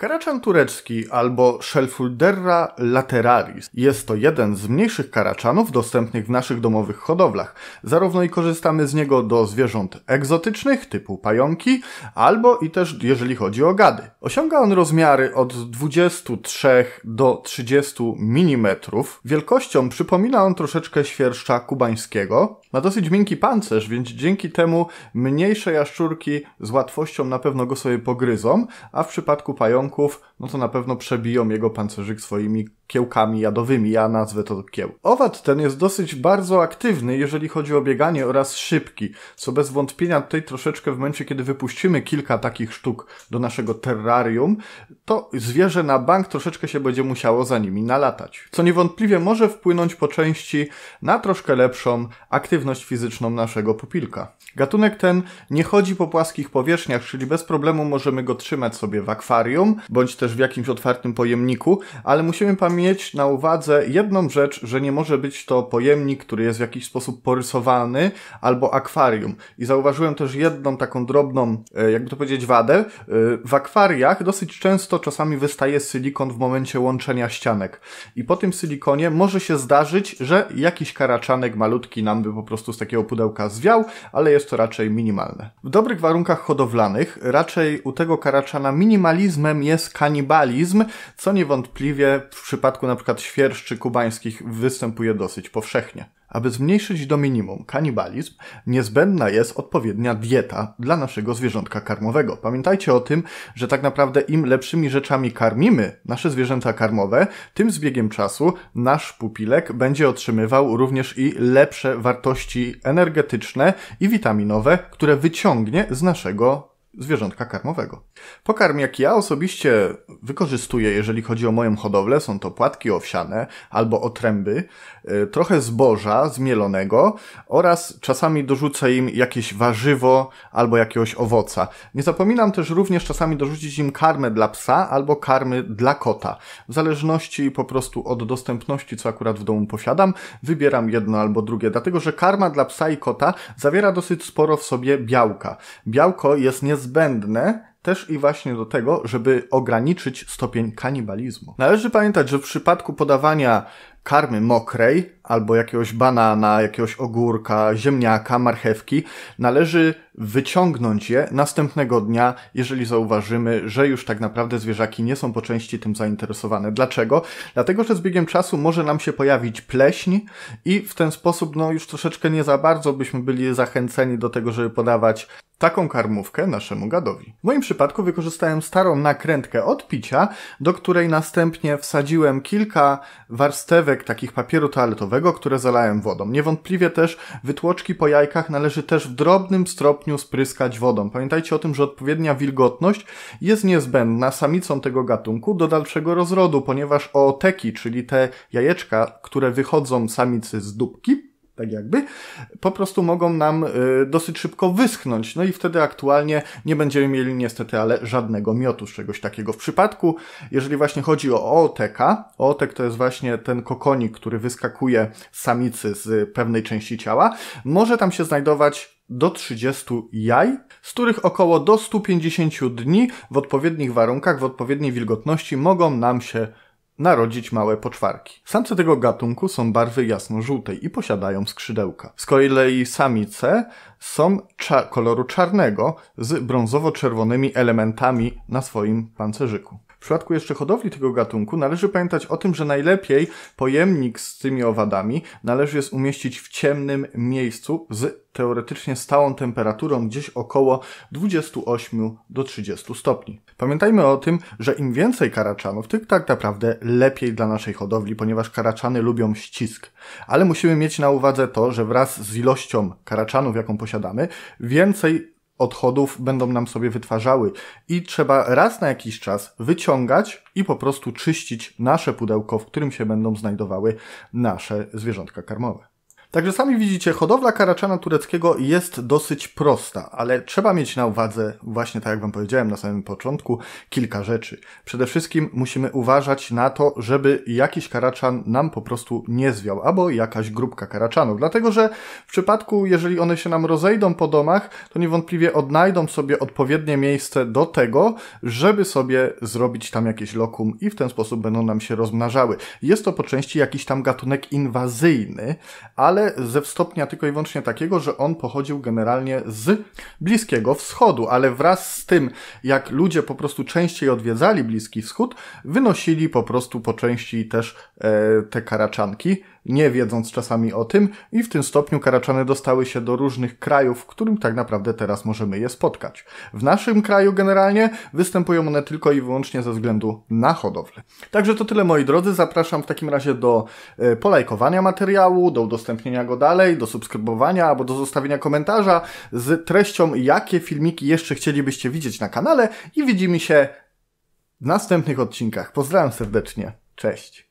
Karaczan turecki albo Shelfulderra lateraris jest to jeden z mniejszych karaczanów dostępnych w naszych domowych hodowlach. Zarówno i korzystamy z niego do zwierząt egzotycznych typu pająki, albo i też jeżeli chodzi o gady. Osiąga on rozmiary od 23 do 30 mm. Wielkością przypomina on troszeczkę świerszcza kubańskiego. Ma dosyć miękki pancerz, więc dzięki temu mniejsze jaszczurki z łatwością na pewno go sobie pogryzą, a w przypadku pająki no to na pewno przebiją jego pancerzyk swoimi kiełkami jadowymi, ja nazwę to kieł. Owad ten jest dosyć bardzo aktywny, jeżeli chodzi o bieganie oraz szybki, co bez wątpienia tutaj troszeczkę w momencie, kiedy wypuścimy kilka takich sztuk do naszego terrarium, to zwierzę na bank troszeczkę się będzie musiało za nimi nalatać. Co niewątpliwie może wpłynąć po części na troszkę lepszą aktywność fizyczną naszego pupilka. Gatunek ten nie chodzi po płaskich powierzchniach, czyli bez problemu możemy go trzymać sobie w akwarium, bądź też w jakimś otwartym pojemniku, ale musimy pamiętać, mieć na uwadze jedną rzecz, że nie może być to pojemnik, który jest w jakiś sposób porysowany albo akwarium. I zauważyłem też jedną taką drobną, e, jakby to powiedzieć, wadę. E, w akwariach dosyć często czasami wystaje silikon w momencie łączenia ścianek. I po tym silikonie może się zdarzyć, że jakiś karaczanek malutki nam by po prostu z takiego pudełka zwiał, ale jest to raczej minimalne. W dobrych warunkach hodowlanych raczej u tego karaczana minimalizmem jest kanibalizm, co niewątpliwie w przypadku przypadku np. świerszczy kubańskich występuje dosyć powszechnie. Aby zmniejszyć do minimum kanibalizm, niezbędna jest odpowiednia dieta dla naszego zwierzątka karmowego. Pamiętajcie o tym, że tak naprawdę im lepszymi rzeczami karmimy nasze zwierzęta karmowe, tym z biegiem czasu nasz pupilek będzie otrzymywał również i lepsze wartości energetyczne i witaminowe, które wyciągnie z naszego zwierzątka karmowego. Pokarm, jaki ja osobiście wykorzystuję, jeżeli chodzi o moją hodowlę, są to płatki owsiane albo otręby, e, trochę zboża zmielonego oraz czasami dorzucę im jakieś warzywo albo jakiegoś owoca. Nie zapominam też również czasami dorzucić im karmę dla psa albo karmy dla kota. W zależności po prostu od dostępności, co akurat w domu posiadam, wybieram jedno albo drugie, dlatego że karma dla psa i kota zawiera dosyć sporo w sobie białka. Białko jest niezbędne niezbędne też i właśnie do tego, żeby ograniczyć stopień kanibalizmu. Należy pamiętać, że w przypadku podawania karmy mokrej albo jakiegoś banana, jakiegoś ogórka, ziemniaka, marchewki, należy wyciągnąć je następnego dnia, jeżeli zauważymy, że już tak naprawdę zwierzaki nie są po części tym zainteresowane. Dlaczego? Dlatego, że z biegiem czasu może nam się pojawić pleśń i w ten sposób no już troszeczkę nie za bardzo byśmy byli zachęceni do tego, żeby podawać taką karmówkę naszemu gadowi. W moim przypadku wykorzystałem starą nakrętkę od picia, do której następnie wsadziłem kilka warstewek takich papieru toaletowego, które zalałem wodą. Niewątpliwie też wytłoczki po jajkach należy też w drobnym stopniu spryskać wodą. Pamiętajcie o tym, że odpowiednia wilgotność jest niezbędna samicom tego gatunku do dalszego rozrodu, ponieważ ooteki, czyli te jajeczka, które wychodzą samicy z dupki, tak jakby, po prostu mogą nam y, dosyć szybko wyschnąć. No i wtedy aktualnie nie będziemy mieli niestety, ale żadnego miotu z czegoś takiego. W przypadku, jeżeli właśnie chodzi o ooteka, ootek to jest właśnie ten kokonik, który wyskakuje z samicy z pewnej części ciała, może tam się znajdować do 30 jaj, z których około do 150 dni w odpowiednich warunkach, w odpowiedniej wilgotności mogą nam się narodzić małe poczwarki. Samce tego gatunku są barwy jasno-żółtej i posiadają skrzydełka. Z kolei samice są cza koloru czarnego z brązowo-czerwonymi elementami na swoim pancerzyku. W przypadku jeszcze hodowli tego gatunku należy pamiętać o tym, że najlepiej pojemnik z tymi owadami należy jest umieścić w ciemnym miejscu z teoretycznie stałą temperaturą gdzieś około 28 do 30 stopni. Pamiętajmy o tym, że im więcej karaczanów, tym tak naprawdę lepiej dla naszej hodowli, ponieważ karaczany lubią ścisk. Ale musimy mieć na uwadze to, że wraz z ilością karaczanów, jaką posiadamy, więcej odchodów będą nam sobie wytwarzały. I trzeba raz na jakiś czas wyciągać i po prostu czyścić nasze pudełko, w którym się będą znajdowały nasze zwierzątka karmowe. Także sami widzicie, hodowla karaczana tureckiego jest dosyć prosta, ale trzeba mieć na uwadze, właśnie tak jak Wam powiedziałem na samym początku, kilka rzeczy. Przede wszystkim musimy uważać na to, żeby jakiś karaczan nam po prostu nie zwiał, albo jakaś grupka karaczanów. Dlatego, że w przypadku, jeżeli one się nam rozejdą po domach, to niewątpliwie odnajdą sobie odpowiednie miejsce do tego, żeby sobie zrobić tam jakieś lokum i w ten sposób będą nam się rozmnażały. Jest to po części jakiś tam gatunek inwazyjny, ale ale ze stopnia tylko i wyłącznie takiego, że on pochodził generalnie z Bliskiego Wschodu, ale wraz z tym, jak ludzie po prostu częściej odwiedzali Bliski Wschód, wynosili po prostu po części też e, te karaczanki nie wiedząc czasami o tym, i w tym stopniu karaczane dostały się do różnych krajów, w którym tak naprawdę teraz możemy je spotkać. W naszym kraju generalnie występują one tylko i wyłącznie ze względu na hodowlę. Także to tyle moi drodzy, zapraszam w takim razie do e, polajkowania materiału, do udostępnienia go dalej, do subskrybowania albo do zostawienia komentarza z treścią, jakie filmiki jeszcze chcielibyście widzieć na kanale i widzimy się w następnych odcinkach. Pozdrawiam serdecznie. Cześć.